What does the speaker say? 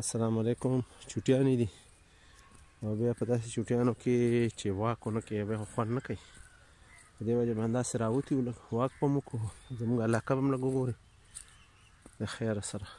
السلام علیکم چوټیانې دي او بیا په داسې چوټیانو کې چې واک ونه کوي بیا خوند نه کوي په دې وجه باندې داسې راوتي وو لږ واک به مو کوو زموږ علاقه به هم لږ وګورئ د خیره سره